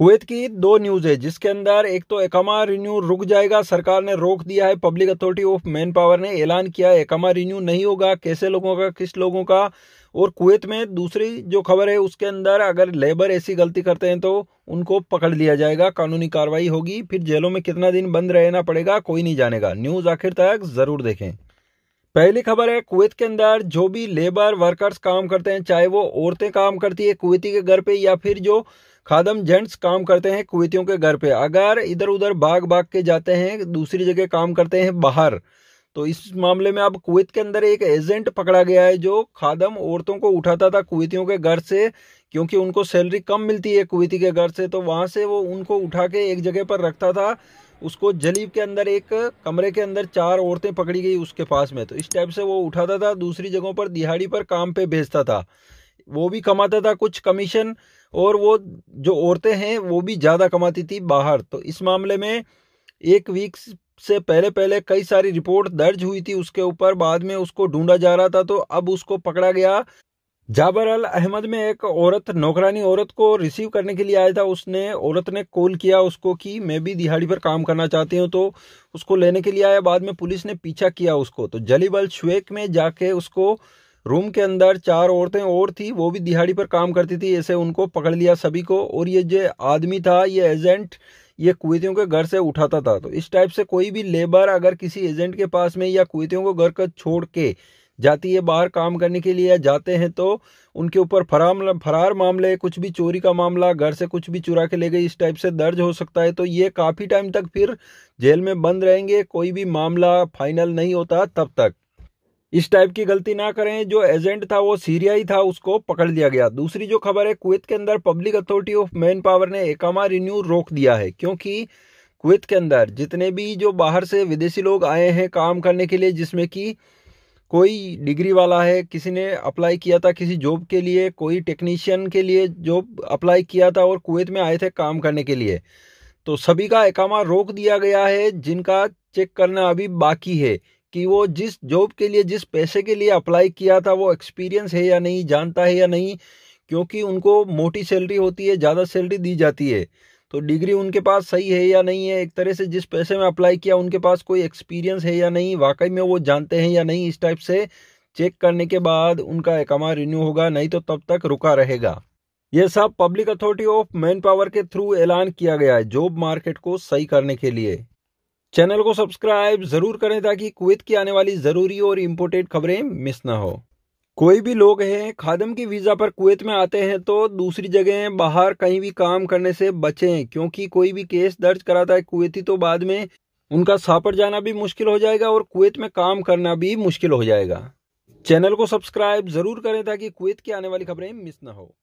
Kuwait की दो news है जिसके अंदर एक तो एकमा रिन्यू रुक जाएगा सरकार ने रोक दिया है public authority of manpower ने ऐलान किया है एकमा रिन्यू नहीं होगा कैसे लोगों का किस लोगों का और कुवैत में दूसरी जो खबर है उसके अंदर अगर लेबर ऐसी गलती करते हैं तो उनको पकड़ लिया जाएगा कानूनी कार्रवाई होगी फिर जेलों में कितना दिन बंद रहना पड़ेगा कोई नहीं जानेगा न्यूज आखिर तक जरूर देखें पहली खबर है कुवैत के अंदर जो भी लेबर वर्कर्स काम करते हैं चाहे वो औरतें काम करती है कुवैती के घर पे या फिर जो खादम जेंट्स काम करते हैं कुवैतियों के घर पे अगर इधर उधर भाग भाग के जाते हैं दूसरी जगह काम करते हैं बाहर तो इस मामले में अब कुवैत के अंदर एक एजेंट पकड़ा गया है जो खादम औरतों को उठाता था कुवैतियों के घर से क्योंकि उनको सैलरी कम मिलती है कुवैती के घर से तो वहाँ से वो उनको उठा के एक जगह पर रखता था उसको जलीब के अंदर एक कमरे के अंदर चार औरतें पकड़ी गई उसके पास में तो इस टाइप से वो उठाता था दूसरी जगहों पर दिहाड़ी पर काम पे भेजता था वो भी कमाता था कुछ कमीशन और वो जो औरतें हैं वो भी ज़्यादा कमाती थी बाहर तो इस मामले में एक वीक से पहले पहले कई सारी रिपोर्ट दर्ज हुई थी उसके ऊपर बाद में उसको ढूंढा जा रहा था तो अब उसको पकड़ा गया जाबर अल अहमद में एक औरत नौकरानी औरत को रिसीव करने के लिए आया था उसने औरत ने कॉल किया उसको कि मैं भी दिहाड़ी पर काम करना चाहती हूँ तो उसको लेने के लिए आया बाद में पुलिस ने पीछा किया उसको तो जलीबल श्वेक में जाके उसको रूम के अंदर चार औरतें और थी वो भी दिहाड़ी पर काम करती थी ऐसे उनको पकड़ लिया सभी को और ये जो आदमी था ये एजेंट ये कुतियों के घर से उठाता था तो इस टाइप से कोई भी लेबर अगर किसी एजेंट के पास में या कुतियों को घर का छोड़ के जाती है बाहर काम करने के लिए जाते हैं तो उनके ऊपर फरार फरार मामले कुछ भी चोरी का मामला घर से कुछ भी चुरा के ले गई इस टाइप से दर्ज हो सकता है तो ये काफ़ी टाइम तक फिर जेल में बंद रहेंगे कोई भी मामला फाइनल नहीं होता तब तक इस टाइप की गलती ना करें जो एजेंट था वो सीरिया ही था उसको पकड़ लिया गया दूसरी जो खबर है कुवैत के अंदर public authority of manpower ने एकामा रिन्यू रोक दिया है क्योंकि कुवैत के अंदर जितने भी जो बाहर से विदेशी लोग आए हैं काम करने के लिए जिसमें कि कोई डिग्री वाला है किसी ने अप्लाई किया था किसी जॉब के लिए कोई टेक्नीशियन के लिए जॉब अप्लाई किया था और कुवैत में आए थे काम करने के लिए तो सभी का एकामा रोक दिया गया है जिनका चेक करना अभी बाकी है कि वो जिस जॉब के लिए जिस पैसे के लिए अप्लाई किया था वो एक्सपीरियंस है या नहीं जानता है या नहीं क्योंकि उनको मोटी सैलरी होती है ज़्यादा सैलरी दी जाती है तो डिग्री उनके पास सही है या नहीं है एक तरह से जिस पैसे में अप्लाई किया उनके पास कोई एक्सपीरियंस है या नहीं वाकई में वो जानते हैं या नहीं इस टाइप से चेक करने के बाद उनका एकमा रिन्यू होगा नहीं तो तब तक रुका रहेगा यह सब public authority of manpower के थ्रू ऐलान किया गया है जॉब मार्केट को सही करने के लिए चैनल को सब्सक्राइब जरूर करें ताकि कुवैत की आने वाली जरूरी और इम्पोर्टेंट खबरें मिस ना हो कोई भी लोग हैं खादम के वीज़ा पर कुवैत में आते हैं तो दूसरी जगह बाहर कहीं भी काम करने से बचें क्योंकि कोई भी केस दर्ज कराता है कुवैती तो बाद में उनका सापर जाना भी मुश्किल हो जाएगा और कुवैत में काम करना भी मुश्किल हो जाएगा चैनल को सब्सक्राइब ज़रूर करें ताकि कुवैत की आने वाली खबरें मिस ना हो